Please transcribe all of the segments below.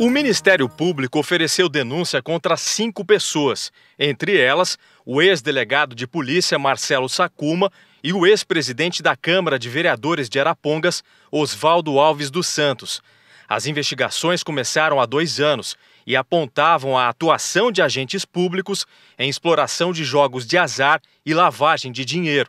O Ministério Público ofereceu denúncia contra cinco pessoas, entre elas o ex-delegado de polícia Marcelo Sacuma e o ex-presidente da Câmara de Vereadores de Arapongas, Oswaldo Alves dos Santos. As investigações começaram há dois anos e apontavam a atuação de agentes públicos em exploração de jogos de azar e lavagem de dinheiro.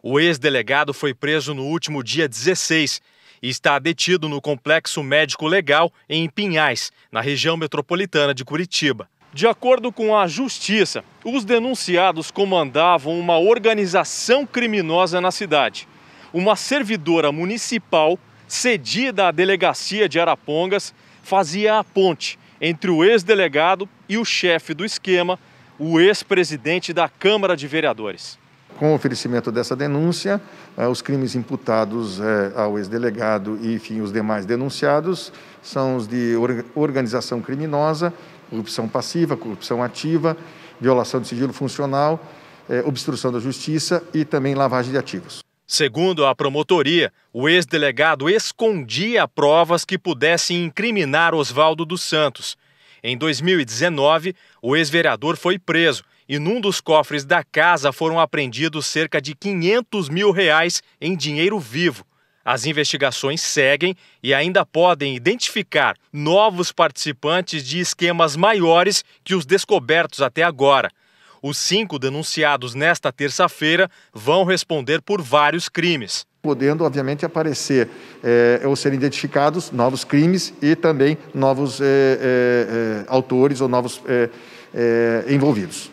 O ex-delegado foi preso no último dia 16 e está detido no Complexo Médico Legal em Pinhais, na região metropolitana de Curitiba. De acordo com a Justiça, os denunciados comandavam uma organização criminosa na cidade. Uma servidora municipal, cedida à delegacia de Arapongas, fazia a ponte entre o ex-delegado e o chefe do esquema, o ex-presidente da Câmara de Vereadores. Com o oferecimento dessa denúncia, eh, os crimes imputados eh, ao ex-delegado e, enfim, os demais denunciados são os de organização criminosa, corrupção passiva, corrupção ativa, violação de sigilo funcional, eh, obstrução da justiça e também lavagem de ativos. Segundo a promotoria, o ex-delegado escondia provas que pudessem incriminar Oswaldo dos Santos em 2019, o ex-vereador foi preso e num dos cofres da casa foram apreendidos cerca de 500 mil reais em dinheiro vivo. As investigações seguem e ainda podem identificar novos participantes de esquemas maiores que os descobertos até agora. Os cinco denunciados nesta terça-feira vão responder por vários crimes. Podendo, obviamente, aparecer é, ou serem identificados novos crimes e também novos é, é, autores ou novos envolvidos.